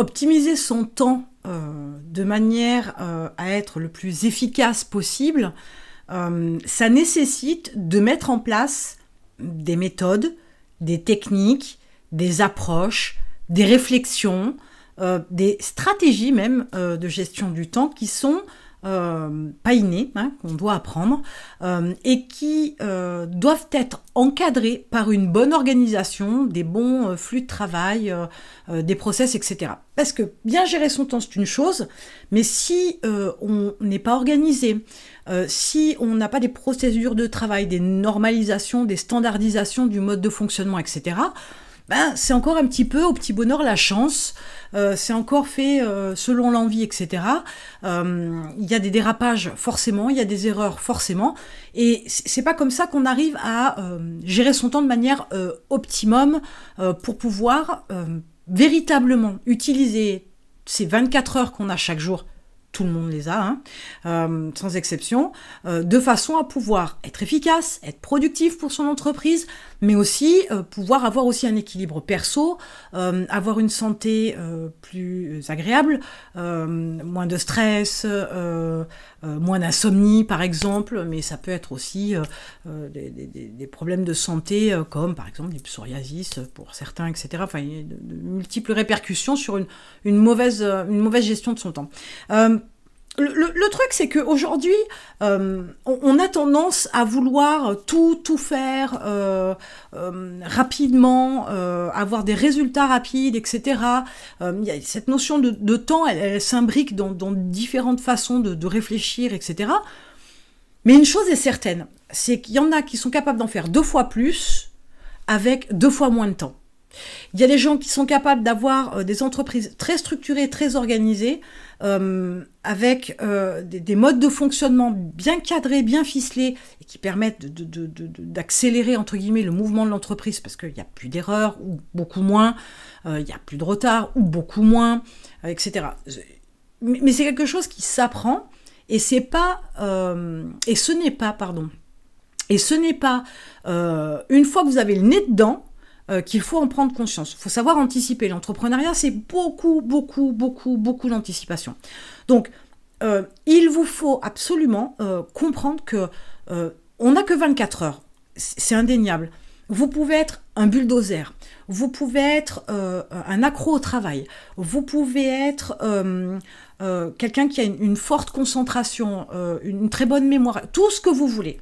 optimiser son temps euh, de manière euh, à être le plus efficace possible, euh, ça nécessite de mettre en place des méthodes, des techniques, des approches, des réflexions, des stratégies même de gestion du temps qui sont euh, pas innés, hein, qu'on doit apprendre, euh, et qui euh, doivent être encadrés par une bonne organisation, des bons euh, flux de travail, des process, etc. Parce que bien gérer son temps, c'est une chose, mais si on n'est pas organisé, si on n'a pas des procédures de travail, des normalisations, des standardisations du mode de fonctionnement, etc., ben, c'est encore un petit peu au petit bonheur la chance, euh, c'est encore fait euh, selon l'envie, etc. Euh, il y a des dérapages forcément, il y a des erreurs forcément, et c'est pas comme ça qu'on arrive à gérer son temps de manière optimum pour pouvoir véritablement utiliser ces 24 heures qu'on a chaque jour tout le monde les a, hein. euh, sans exception, euh, de façon à pouvoir être efficace, être productif pour son entreprise, mais aussi euh, pouvoir avoir aussi un équilibre perso, avoir une santé plus agréable, moins de stress, moins d'insomnie par exemple, mais ça peut être aussi des, problèmes de santé comme par exemple du psoriasis pour certains, etc. Enfin, il y a de, multiples répercussions sur une, mauvaise, une mauvaise gestion de son temps le, truc, c'est qu'aujourd'hui, euh, on, a tendance à vouloir tout, tout faire euh, euh, rapidement, avoir des résultats rapides, etc. Il cette notion de, temps, elle, s'imbrique dans, différentes façons de, réfléchir, etc. Mais une chose est certaine, c'est qu'il y en a qui sont capables d'en faire deux fois plus avec deux fois moins de temps. Il y a des gens qui sont capables d'avoir euh, des entreprises très structurées, très organisées, euh, avec euh, des, modes de fonctionnement bien cadrés, bien ficelés, et qui permettent d'accélérer, entre guillemets, le mouvement de l'entreprise, parce qu'il n'y a plus d'erreurs, ou beaucoup moins, il n'y a plus de retard, ou beaucoup moins, etc. Mais, mais c'est quelque chose qui s'apprend, et c'est et ce n'est pas, pardon, et ce n'est pas, une fois que vous avez le nez dedans, euh, qu'il faut en prendre conscience. Il faut savoir anticiper. L'entrepreneuriat, c'est beaucoup, beaucoup, beaucoup, beaucoup d'anticipation. Donc, euh, il vous faut absolument euh, comprendre que on n'a que 24 heures. C'est indéniable. Vous pouvez être un bulldozer, vous pouvez être un accro au travail, vous pouvez être quelqu'un qui a une forte concentration, une très bonne mémoire, tout ce que vous voulez.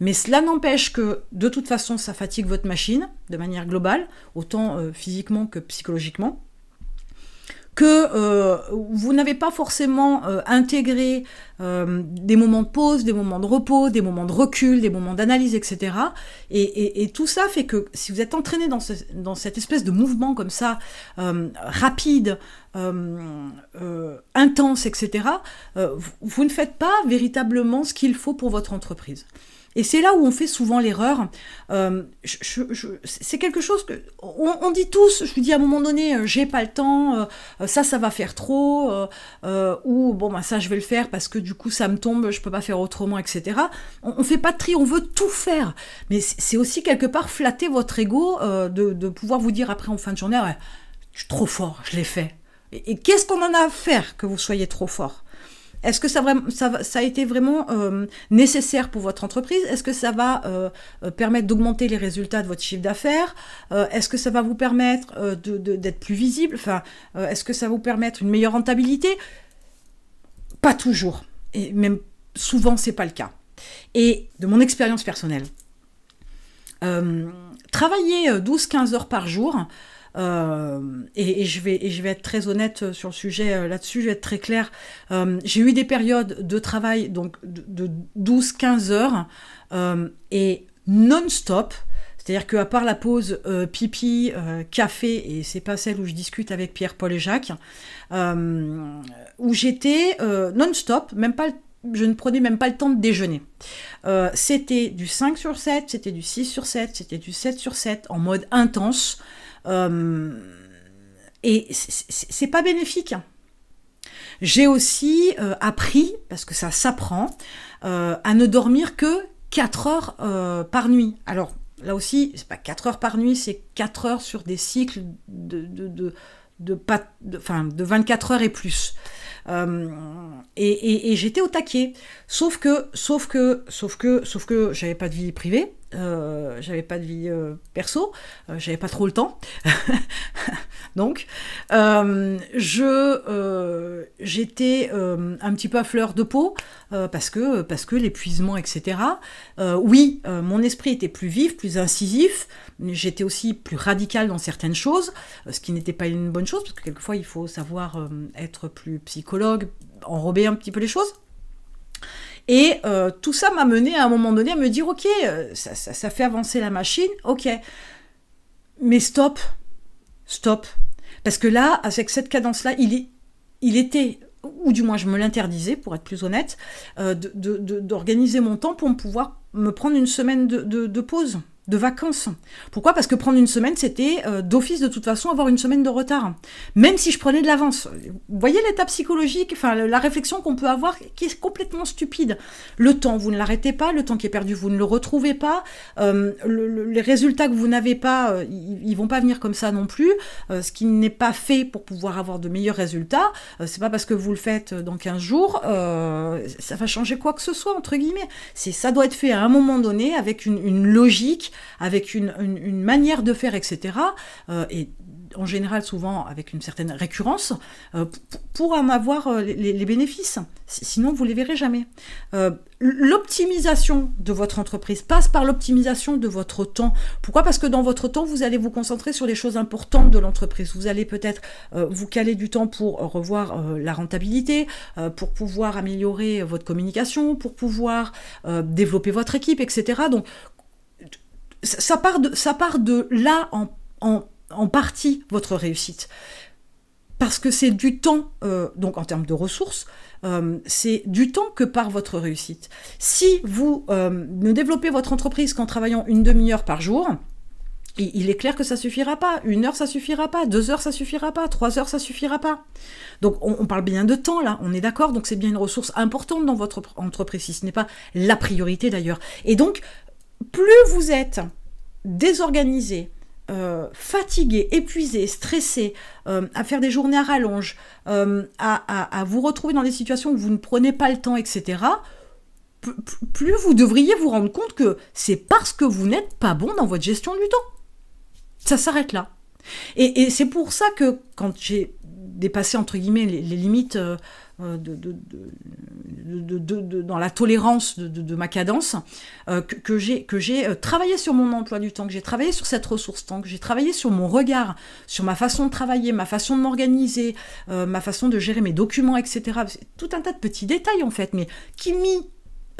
Mais cela n'empêche que de toute façon, ça fatigue votre machine de manière globale, autant euh, physiquement que psychologiquement. Que euh, vous n'avez pas forcément euh, intégré des moments de pause, des moments de repos, des moments de recul, des moments d'analyse, etc. Et, tout ça fait que si vous êtes entraîné dans, cette espèce de mouvement comme ça, rapide, intense, etc., vous ne faites pas véritablement ce qu'il faut pour votre entreprise. Et c'est là où on fait souvent l'erreur. Euh, c'est quelque chose que on, dit tous. Je vous dis à un moment donné, euh, j'ai pas le temps, euh, ça, ça va faire trop, ou bon, bah, ça, je vais le faire parce que du coup, ça me tombe, je peux pas faire autrement, etc. On, on fait pas de tri, on veut tout faire. Mais c'est aussi quelque part flatter votre ego de, pouvoir vous dire après en fin de journée, je suis trop fort, je l'ai fait. et qu'est-ce qu'on en a à faire que vous soyez trop fort est-ce que ça, a été vraiment euh, nécessaire pour votre entreprise Est-ce que ça va euh, euh, permettre d'augmenter les résultats de votre chiffre d'affaires Est-ce que ça va vous permettre d'être plus visible enfin, Est-ce que ça va vous permettre une meilleure rentabilité Pas toujours. Et même souvent, c'est pas le cas. Et de mon expérience personnelle, travailler 12-15 heures par jour, euh, et, je vais, et je vais être très honnête euh, sur le sujet euh, là-dessus, je vais être très claire. j'ai eu des périodes de travail donc de, 12-15 heures et non-stop. C'est-à-dire qu'à part la pause pipi, café, et c'est pas celle où je discute avec Pierre, Paul et Jacques, où j'étais non-stop, même pas je ne prenais même pas le temps de déjeuner. c'était du 5 sur 7, c'était du 6 sur 7, c'était du 7 sur 7 en mode intense. Euh, et c'est pas bénéfique. J'ai aussi euh, appris, parce que ça s'apprend, euh, à ne dormir que 4 heures par nuit. Alors là aussi, c'est pas 4 heures par nuit, c'est 4 heures sur des cycles de, de, de, de, 24 heures et plus. et, et j'étais au taquet. Sauf que, sauf que, sauf que, sauf que j'avais pas de vie privée, euh, j'avais pas de vie euh, perso, euh, j'avais pas trop le temps. Donc, je j'étais un petit peu à fleur de peau parce que parce que l'épuisement, etc. oui, mon esprit était plus vif, plus incisif. J'étais aussi plus radicale dans certaines choses, ce qui n'était pas une bonne chose parce que quelquefois il faut savoir être plus psychologue, enrober un petit peu les choses. Et euh, tout ça m'a mené à un moment donné à me dire, ok, euh, ça, ça, fait avancer la machine, ok. Mais stop, stop. Parce que là, avec cette cadence-là, il, il était ou du moins je me l'interdisais, pour être plus honnête, euh, d'organiser mon temps pour pouvoir me prendre une semaine de, pause de vacances. Pourquoi Parce que prendre une semaine, c'était euh, d'office de toute façon avoir une semaine de retard, même si je prenais de l'avance. Vous voyez l'état psychologique, enfin la réflexion qu'on peut avoir qui est complètement stupide. Le temps, vous ne l'arrêtez pas, le temps qui est perdu, vous ne le retrouvez pas, euh, les résultats que vous n'avez pas, euh, ils, vont pas venir comme ça non plus. ce qui n'est pas fait pour pouvoir avoir de meilleurs résultats, c'est pas parce que vous le faites dans 15 jours, ça va changer quoi que ce soit entre guillemets. ça doit être fait à un moment donné avec une logique avec une, manière de faire, etc. Euh, et en général, souvent avec une certaine récurrence, euh, pour en avoir euh, les, les, bénéfices. Sinon, vous ne les verrez jamais. l'optimisation de votre entreprise passe par l'optimisation de votre temps. Pourquoi Parce que dans votre temps, vous allez vous concentrer sur les choses importantes de l'entreprise. Vous allez peut-être vous caler du temps pour revoir la rentabilité, pour pouvoir améliorer votre communication, pour pouvoir développer votre équipe, etc. Donc, ça part de, part de là en, en, en partie votre réussite. Parce que c'est du temps, euh, donc en termes de ressources, euh, c'est du temps que part votre réussite. Si vous euh, ne développez votre entreprise qu'en travaillant une demi-heure par jour, il est clair que ça suffira pas. Une heure, ça suffira pas. Deux heures, ça suffira pas. Trois heures, ça suffira pas. Donc, on, on parle bien de temps, là. On est d'accord. Donc, c'est bien une ressource importante dans votre entreprise, si ce n'est pas la priorité d'ailleurs. Et donc, plus vous êtes désorganisé, euh, fatigué, épuisé, stressé, euh, à faire des journées à rallonge, euh, à, vous retrouver dans des situations où vous ne prenez pas le temps, etc., plus vous devriez vous rendre compte que c'est parce que vous n'êtes pas bon dans votre gestion du temps. Ça s'arrête là. Et, c'est pour ça que quand j'ai dépassé, entre guillemets, les limites euh, de, dans la tolérance de, ma cadence, euh, que, que j'ai euh, travaillé sur mon emploi du temps, que j'ai travaillé sur cette ressource temps, que j'ai travaillé sur mon regard, sur ma façon de travailler, ma façon de m'organiser, ma façon de gérer mes documents, etc. tout un tas de petits détails en fait, mais qui mis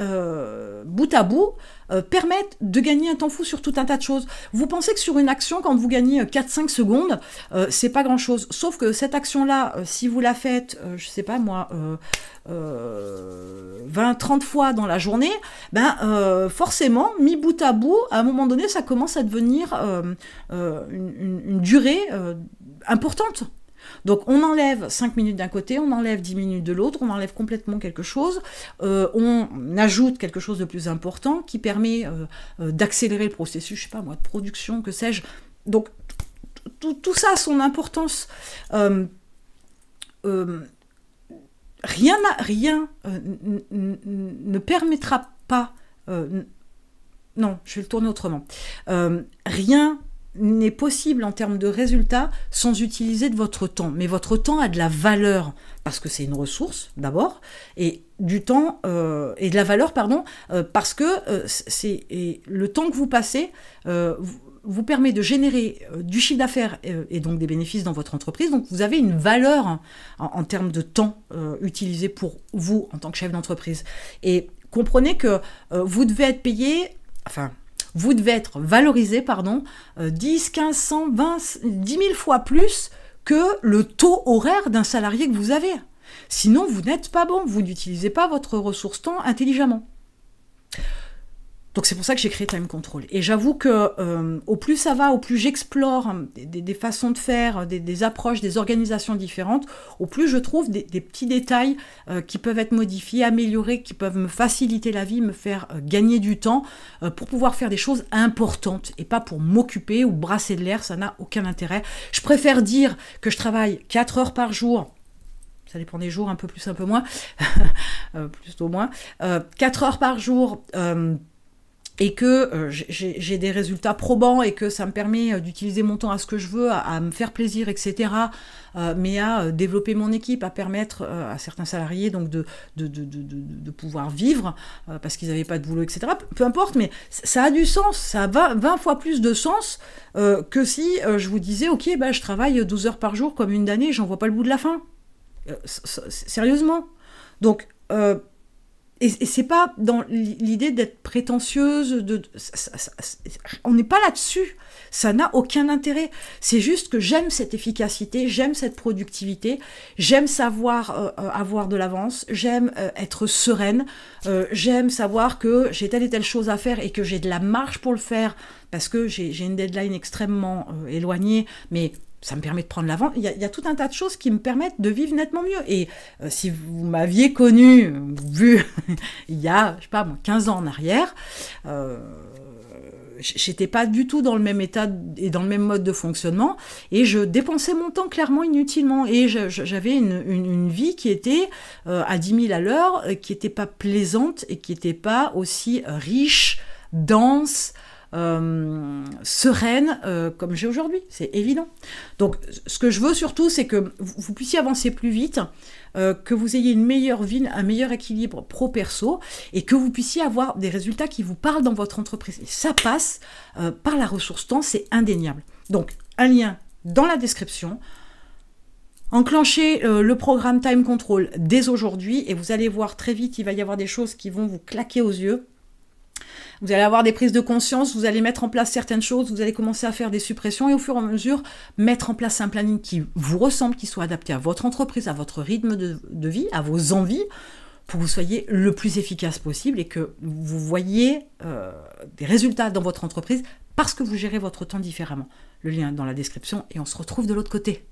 euh, bout à bout, euh, permettent de gagner un temps fou sur tout un tas de choses. Vous pensez que sur une action, quand vous gagnez 4-5 euh, secondes, c'est pas grand chose. Sauf que cette action-là, si vous la faites, je sais pas moi, 20-30 fois dans la journée, ben forcément, mis bout à bout, à un moment donné, ça commence à devenir une, durée importante. Donc on enlève 5 minutes d'un côté, on enlève 10 minutes de l'autre, on enlève complètement quelque chose, euh, on ajoute quelque chose de plus important qui permet euh, euh, d'accélérer le processus, je sais pas moi, de production, que sais-je. Donc tout ça a son importance. rien rien ne permettra pas... non, je vais le tourner autrement. rien n'est possible en termes de résultats sans utiliser de votre temps. Mais votre temps a de la valeur parce que c'est une ressource d'abord et du temps euh, et de la valeur pardon euh, parce que euh, c'est le temps que vous passez vous, permet de générer du chiffre d'affaires et, donc des bénéfices dans votre entreprise. Donc vous avez une valeur en, en termes de temps utilisé pour vous en tant que chef d'entreprise. Et comprenez que vous devez être payé, enfin vous devez être valorisé, pardon, 10, 15, 100, 20, 10 000 fois plus que le taux horaire d'un salarié que vous avez. Sinon, vous n'êtes pas bon, vous n'utilisez pas votre ressource temps intelligemment. Donc c'est pour ça que j'ai créé Time Control. Et j'avoue que euh, au plus ça va, au plus j'explore hein, des, façons de faire, des, approches, des organisations différentes, au plus je trouve des, petits détails euh, qui peuvent être modifiés, améliorés, qui peuvent me faciliter la vie, me faire euh, gagner du temps pour pouvoir faire des choses importantes et pas pour m'occuper ou brasser de l'air, ça n'a aucun intérêt. Je préfère dire que je travaille 4 heures par jour ça dépend des jours, un peu plus, un peu moins, plus ou moins, 4 heures par jour et que euh, j'ai des résultats probants et que ça me permet euh, d'utiliser mon temps à ce que je veux, à, me faire plaisir, etc., euh, mais à développer mon équipe, à permettre à certains salariés donc de, de, pouvoir vivre parce qu'ils n'avaient pas de boulot, etc., peu importe, mais ça a du sens, ça a 20, fois plus de sens que si je vous disais, ok, bah, je travaille 12 heures par jour comme une je j'en vois pas le bout de la fin. sérieusement. Donc, et, c'est pas dans l'idée d'être prétentieuse, on n'est pas là-dessus. Ça n'a aucun intérêt. C'est juste que j'aime cette efficacité, j'aime cette productivité, j'aime savoir euh, euh, avoir de l'avance, j'aime euh, être sereine, j'aime savoir que j'ai telle et telle chose à faire et que j'ai de la marge pour le faire parce que j'ai une deadline extrêmement éloignée, mais ça me permet de prendre l'avant. Il, y, a tout un tas de choses qui me permettent de vivre nettement mieux. Et euh, si vous m'aviez connu, vu, il y a, je sais pas, 15 ans en arrière, euh, j'étais pas du tout dans le même état et dans le même mode de fonctionnement. Et je dépensais mon temps clairement inutilement. Et j'avais une, vie qui était euh, à 10 000 à l'heure, qui n'était pas plaisante et qui n'était pas aussi riche, dense, euh, sereine euh, comme j'ai aujourd'hui, c'est évident. Donc ce que je veux surtout, c'est que vous, puissiez avancer plus vite, euh, que vous ayez une meilleure vie, un meilleur équilibre pro-perso, et que vous puissiez avoir des résultats qui vous parlent dans votre entreprise. Et ça passe par la ressource temps, c'est indéniable. Donc un lien dans la description. Enclenchez le programme Time Control dès aujourd'hui et vous allez voir très vite, il va y avoir des choses qui vont vous claquer aux yeux. Vous allez avoir des prises de conscience, vous allez mettre en place certaines choses, vous allez commencer à faire des suppressions et au fur et à mesure mettre en place un planning qui vous ressemble, qui soit adapté à votre entreprise, à votre rythme de, vie, à vos envies, pour que vous soyez le plus efficace possible et que vous voyez euh, des résultats dans votre entreprise parce que vous gérez votre temps différemment. Le lien est dans la description et on se retrouve de l'autre côté.